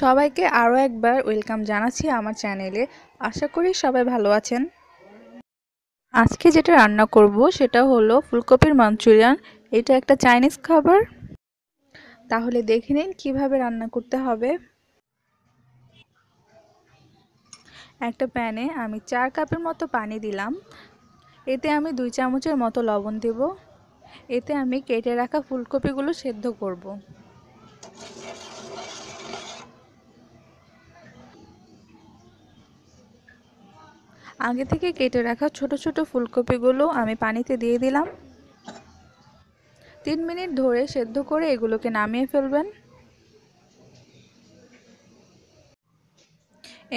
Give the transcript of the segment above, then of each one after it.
সবাইকে আরও একবার ওয়েলকাম জানাচ্ছি আমার চ্যানেলে আশা করি সবাই ভালো আছেন আজকে যেটা রান্না করব সেটা হলো ফুলকপির মাঞ্চুরিয়ান এটা একটা চাইনিজ খাবার তাহলে দেখে নিন কীভাবে রান্না করতে হবে একটা প্যানে আমি চার কাপের মতো পানি দিলাম এতে আমি দুই চামচের মতো লবণ দেব এতে আমি কেটে রাখা ফুলকপিগুলো সেদ্ধ করব। আগে থেকে কেটে রাখা ছোট ছোট ফুলকপিগুলো আমি পানিতে দিয়ে দিলাম তিন মিনিট ধরে সেদ্ধ করে এগুলোকে নামিয়ে ফেলবেন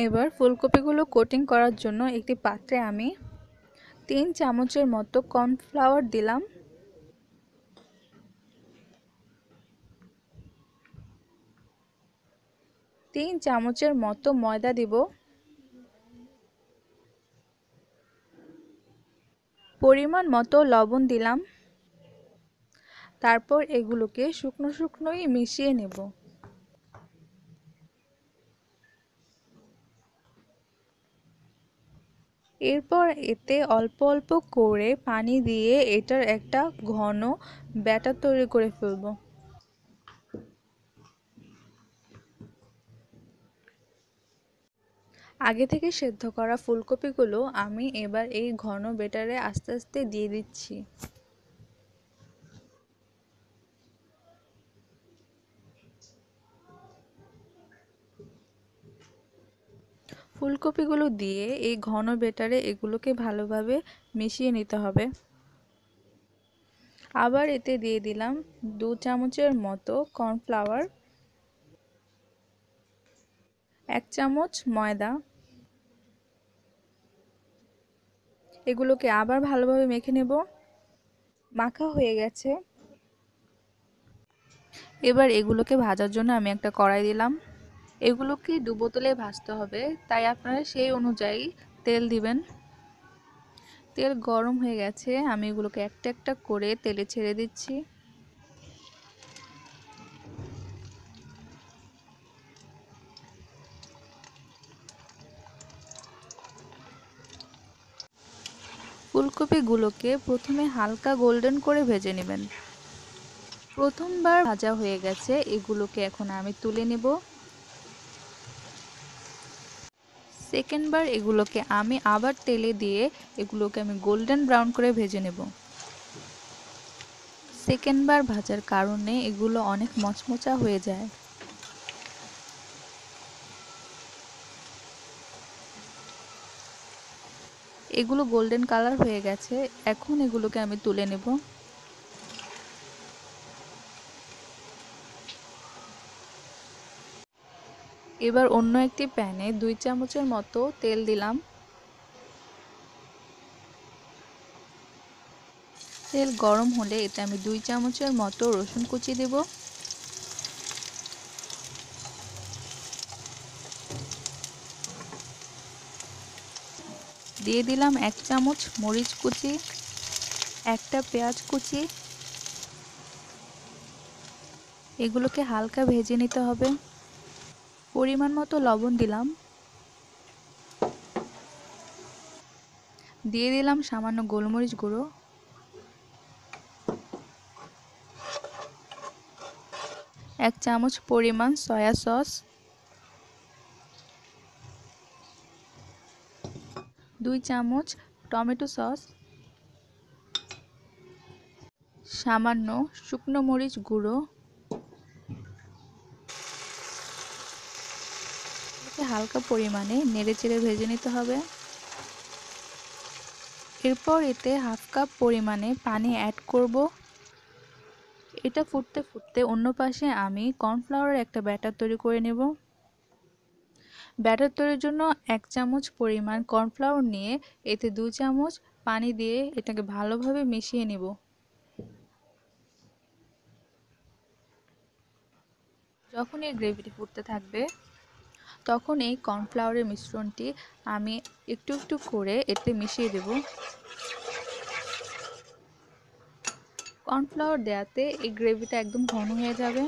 এবার ফুলকপিগুলো কোটিং করার জন্য একটি পাত্রে আমি তিন চামচের মতো কর্নফ্লাওয়ার দিলাম তিন চামচের মতো ময়দা দিব পরিমাণ মতো লবণ দিলাম তারপর এগুলোকে শুকনো শুকনোই মিশিয়ে নেব এরপর এতে অল্প অল্প করে পানি দিয়ে এটার একটা ঘন ব্যাটার তৈরি করে ফেলবো আগে থেকে সেদ্ধ করা ফুলকপিগুলো আমি এবার এই ঘন বেটারে আস্তে আস্তে দিয়ে দিচ্ছি ফুলকপিগুলো দিয়ে এই ঘন বেটারে এগুলোকে ভালোভাবে মিশিয়ে নিতে হবে আবার এতে দিয়ে দিলাম দু চামচের মতো কর্নফ্লাওয়ার এক চামচ ময়দা এগুলোকে আবার ভালোভাবে মেখে নেব মাখা হয়ে গেছে এবার এগুলোকে ভাজার জন্য আমি একটা কড়াই দিলাম এগুলোকে দু বোতলে ভাজতে হবে তাই আপনারা সেই অনুযায়ী তেল দিবেন তেল গরম হয়ে গেছে আমি এগুলোকে একটা একটা করে তেলে ছেড়ে দিচ্ছি ফুলকপিগুলোকে প্রথমে হালকা গোল্ডেন করে ভেজে নেবেন প্রথমবার ভাজা হয়ে গেছে এগুলোকে এখন আমি তুলে নেব সেকেন্ডবার এগুলোকে আমি আবার তেলে দিয়ে এগুলোকে আমি গোল্ডেন ব্রাউন করে ভেজে নেব সেকেন্ডবার ভাজার কারণে এগুলো অনেক মচমচা হয়ে যায় এগুলো গোল্ডেন কালার হয়ে গেছে এখন এগুলোকে আমি তুলে নেব এবার অন্য একটি প্যানে দুই চামচের মতো তেল দিলাম তেল গরম হলে এটা আমি দুই চামচের মতো রসুন কুচি দেবো দিয়ে দিলাম এক চামচ মরিচ কুচি একটা পেঁয়াজ কুচি এগুলোকে হালকা ভেজে নিতে হবে পরিমাণ মতো লবণ দিলাম দিয়ে দিলাম সামান্য গোলমরিচ গুঁড়ো এক চামচ পরিমাণ সয়া সস দুই চামচ টমেটো সস সামান্য শুকনো মরিচ গুঁড়ো হালকা পরিমাণে নেড়েচেড়ে ভেজে নিতে হবে এরপর এতে হাফ কাপ পরিমাণে পানি অ্যাড করব এটা ফুটতে ফুটতে অন্য পাশে আমি কর্নফ্লাওয়ারের একটা ব্যাটার তৈরি করে নেব ব্যাটার তৈরির জন্য এক চামচ পরিমাণ কর্নফ্লাওয়ার নিয়ে এতে দু চামচ পানি দিয়ে এটাকে ভালোভাবে মিশিয়ে নিব যখন এই গ্রেভিটি ফুটতে থাকবে তখন এই কর্নফ্লাওয়ারের মিশ্রণটি আমি একটু একটু করে এতে মিশিয়ে দেব কর্নফ্লাওয়ার দেওয়াতে এই গ্রেভিটা একদম ঘন হয়ে যাবে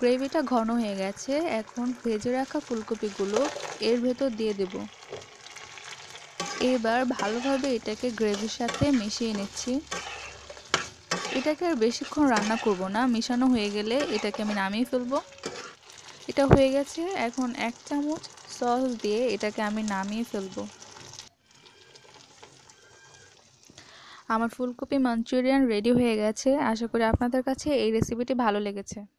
গ্রেভিটা ঘন হয়ে গেছে এখন ভেজে রাখা ফুলকপিগুলো এর ভেতর দিয়ে দেব এবার ভালোভাবে এটাকে গ্রেভির সাথে মিশিয়ে নিচ্ছি এটাকে আর বেশিক্ষণ রান্না করব না মিশানো হয়ে গেলে এটাকে আমি নামিয়ে ফেলব এটা হয়ে গেছে এখন এক চামচ সস দিয়ে এটাকে আমি নামিয়ে ফেলব আমার ফুলকপি মাঞ্চুরিয়ান রেডি হয়ে গেছে আশা করি আপনাদের কাছে এই রেসিপিটি ভালো লেগেছে